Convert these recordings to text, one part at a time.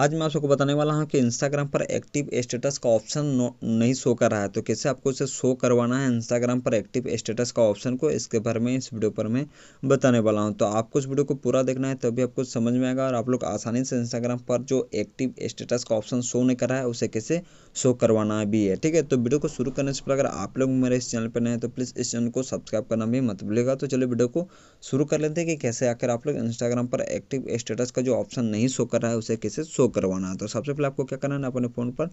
आज मैं आप सबको बताने वाला हूँ कि इंस्टाग्राम पर एक्टिव स्टेटस का ऑप्शन नहीं शो कर रहा है तो कैसे आपको इसे शो करवाना है इंस्टाग्राम पर एक्टिव स्टेटस का ऑप्शन को इसके बारे में इस वीडियो पर मैं बताने वाला हूँ तो आपको इस वीडियो को पूरा देखना है तभी आपको समझ में आएगा और आप लोग आसानी से इंस्टाग्राम पर जो एक्टिव स्टेटस का ऑप्शन शो नहीं कर रहा है उसे कैसे शो करवाना भी है ठीक है तो वीडियो को शुरू करने से पहले अगर आप लोग मेरे इस चैनल पर नए हैं तो प्लीज़ इस चैनल को सब्सक्राइब करना भी मत भूलेगा तो चलिए वीडियो को शुरू कर लेते हैं कि कैसे आकर आप लोग इंस्टाग्राम पर एक्टिव स्टेटस का जो ऑप्शन नहीं शो कर रहा है उसे कैसे शो शो करवाना है तो सबसे पहले आपको क्या करना है अपने फ़ोन पर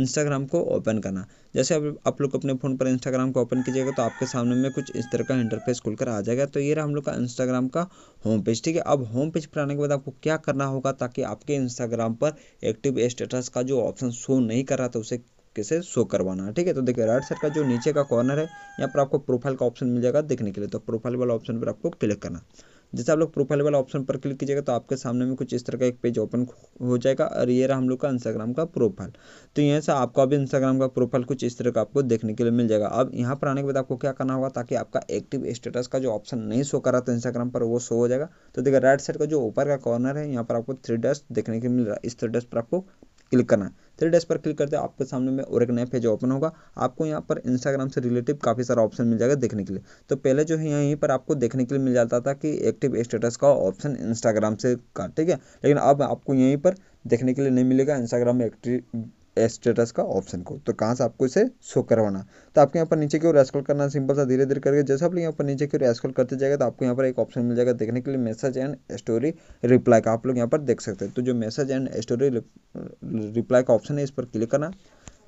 इंस्टाग्राम को ओपन करना जैसे आप आप लोग अपने फ़ोन पर इंस्टाग्राम को ओपन कीजिएगा तो आपके सामने में कुछ इस तरह का इंटरफेस खुलकर आ जाएगा तो ये रहा हम लोग का इंस्टाग्राम का होम पेज ठीक है अब होम पेज पर आने के बाद आपको क्या करना होगा ताकि आपके इंस्टाग्राम पर एक्टिव स्टेटस का जो ऑप्शन शो नहीं कर रहा था उसे कैसे शो करवाना है ठीक है तो देखिए राइट साइड का जो नीचे का कॉर्नर है यहाँ पर आपको प्रोफाइल का ऑप्शन मिल जाएगा देखने के लिए तो प्रोफाइल वाला ऑप्शन पर आपको क्लिक करना जैसे आप लोग प्रोफाइल वाला ऑप्शन पर क्लिक कीजिएगा तो आपके सामने में कुछ इस तरह का एक पेज ओपन हो जाएगा और ये रहा हम लोग का इंस्टाग्राम का प्रोफाइल तो यहाँ से आपको अभी इंस्टाग्राम का प्रोफाइल कुछ इस तरह का आपको देखने के लिए मिल जाएगा अब यहाँ पर आने के बाद आपको क्या करना होगा ताकि आपका एक्टिव स्टेटस का जो ऑप्शन नहीं शो कर रहा था तो इंस्टाग्राम पर वो शो हो जाएगा तो देखिए राइट साइड का जो ऊपर का कॉर्नर है यहाँ पर आपको थ्री डस्ट देखने के मिल रहा है इस थ्री डस्ट पर आपको क्लिक करना है थ्री डेज पर क्लिक करते हैं आपके सामने में और एक नया पेज ओपन होगा आपको यहाँ पर इंस्टाग्राम से रिलेटिव काफ़ी सारा ऑप्शन मिल जाएगा देखने के लिए तो पहले जो है यहीं पर आपको देखने के लिए मिल जाता था कि एक्टिव स्टेटस का ऑप्शन इंस्टाग्राम से का ठीक है लेकिन अब आपको यहीं पर देखने के लिए नहीं मिलेगा इंस्टाग्राम में एक्टिव स्टेटस का ऑप्शन को तो कहाँ से आपको इसे शो करवाना तो आपको यहाँ पर नीचे की ओर स्क्रॉल करना सिंपल सा धीरे धीरे करके जैसे आप लोग यहाँ पर नीचे की ओर स्क्रॉल करते जाएगा तो आपको यहाँ पर एक ऑप्शन मिल जाएगा देखने के लिए मैसेज एंड स्टोरी रिप्लाई का आप लोग यहाँ पर देख सकते हैं तो जो मैसेज एंड स्टोरी रिप्लाई का ऑप्शन है इस पर क्लिक करना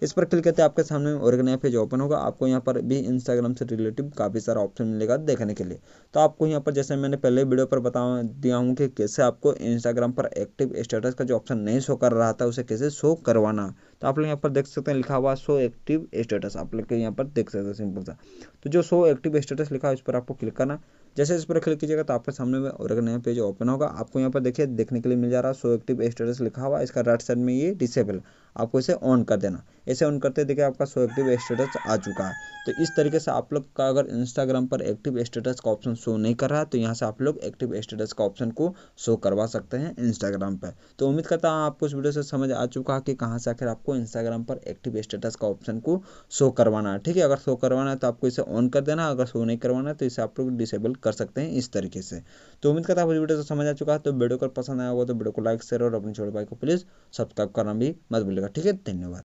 इस पर क्लिक करते आपके सामने में नया पेज ओपन होगा आपको यहाँ पर भी इंस्टाग्राम से रिलेटिव काफ़ी सारा ऑप्शन मिलेगा देखने के लिए तो आपको यहाँ पर जैसे मैंने पहले वीडियो पर बता दिया हूँ कि कैसे आपको इंस्टाग्राम पर एक्टिव स्टेटस का जो ऑप्शन नहीं शो कर रहा था उसे कैसे शो करवाना तो आप लोग यहाँ पर देख सकते हैं लिखा हुआ शो एक्टिव स्टेटस आप लोग यहाँ पर देख सकते हैं सिंपल सा तो जो शो एक्टिव स्टेटस लिखा है उस पर आपको क्लिक करना जैसे इस पर क्लिक कीजिएगा तो आपके सामने में और एक नया पेज ओपन होगा आपको यहाँ पर देखिए देखने के लिए मिल जा रहा है शो एक्टिव स्टेटस लिखा हुआ इसका राइट साइड में ये डिसेबल आपको इसे ऑन कर देना ऐसे ऑन करते देखिए आपका शो एक्टिव स्टेटस आ चुका है तो इस तरीके से आप लोग का अगर इंस्टाग्राम पर एक्टिव स्टेटस का ऑप्शन शो नहीं कर रहा है तो यहाँ से आप लोग एक्टिव स्टेटस का ऑप्शन को शो करवा सकते हैं इंस्टाग्राम पर तो उम्मीद करता हूँ आपको इस वीडियो से समझ आ चुका है कि कहाँ से आखिर आपको इंस्टाग्राम पर एक्टिव स्टेटस का ऑप्शन को शो करवाना है ठीक है अगर शो करवाना है तो आपको इसे ऑन कर देना अगर शो नहीं करवाना है तो इसे आप लोग डिसेबल कर सकते हैं इस तरीके से तो उम्मीद करता हूँ आपको वीडियो से समझ आ चुका है तो वीडियो को पसंद आया होगा तो वीडियो को लाइक शेयर और अपने छोटे भाई को प्लीज़ सब्सक्राइब करना भी मत भूलेगा ठीक है धन्यवाद